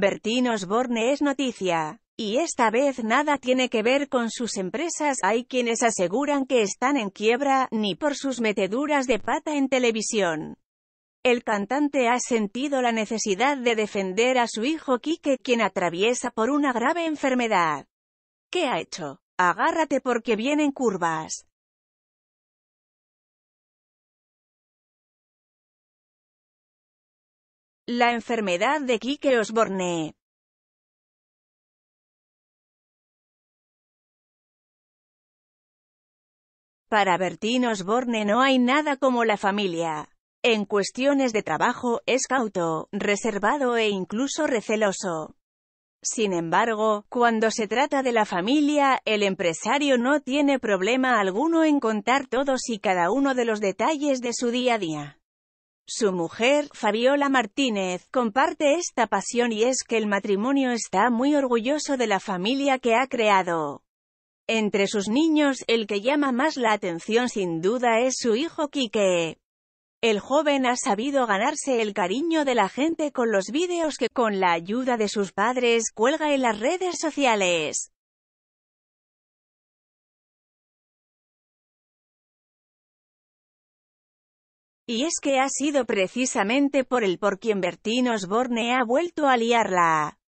Bertín Osborne es noticia. Y esta vez nada tiene que ver con sus empresas, hay quienes aseguran que están en quiebra, ni por sus meteduras de pata en televisión. El cantante ha sentido la necesidad de defender a su hijo Quique, quien atraviesa por una grave enfermedad. ¿Qué ha hecho? Agárrate porque vienen curvas. La enfermedad de Kike Osborne. Para Bertín Osborne no hay nada como la familia. En cuestiones de trabajo, es cauto, reservado e incluso receloso. Sin embargo, cuando se trata de la familia, el empresario no tiene problema alguno en contar todos y cada uno de los detalles de su día a día. Su mujer, Fabiola Martínez, comparte esta pasión y es que el matrimonio está muy orgulloso de la familia que ha creado. Entre sus niños, el que llama más la atención sin duda es su hijo Quique. El joven ha sabido ganarse el cariño de la gente con los vídeos que, con la ayuda de sus padres, cuelga en las redes sociales. Y es que ha sido precisamente por el por quien Bertín Osborne ha vuelto a liarla.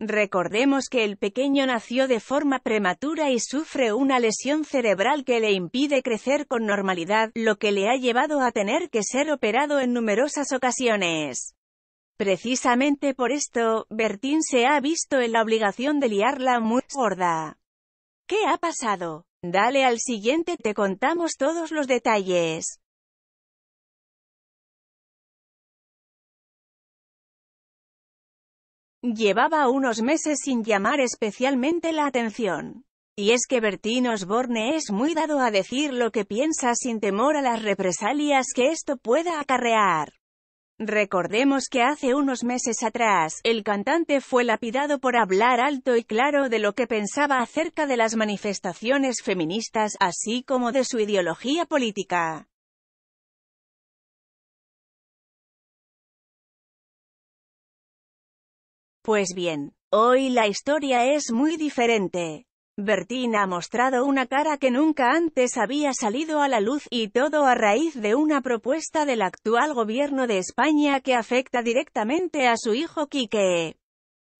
Recordemos que el pequeño nació de forma prematura y sufre una lesión cerebral que le impide crecer con normalidad, lo que le ha llevado a tener que ser operado en numerosas ocasiones. Precisamente por esto, Bertín se ha visto en la obligación de liarla muy gorda. ¿Qué ha pasado? Dale al siguiente te contamos todos los detalles. Llevaba unos meses sin llamar especialmente la atención. Y es que Bertín Osborne es muy dado a decir lo que piensa sin temor a las represalias que esto pueda acarrear. Recordemos que hace unos meses atrás, el cantante fue lapidado por hablar alto y claro de lo que pensaba acerca de las manifestaciones feministas, así como de su ideología política. Pues bien, hoy la historia es muy diferente. Bertín ha mostrado una cara que nunca antes había salido a la luz, y todo a raíz de una propuesta del actual gobierno de España que afecta directamente a su hijo Quique.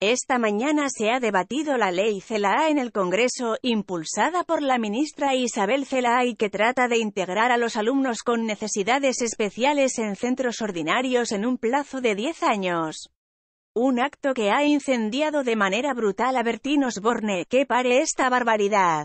Esta mañana se ha debatido la ley CELAA en el Congreso, impulsada por la ministra Isabel Celaá y que trata de integrar a los alumnos con necesidades especiales en centros ordinarios en un plazo de 10 años. Un acto que ha incendiado de manera brutal a Bertín Osborne. ¡Que pare esta barbaridad!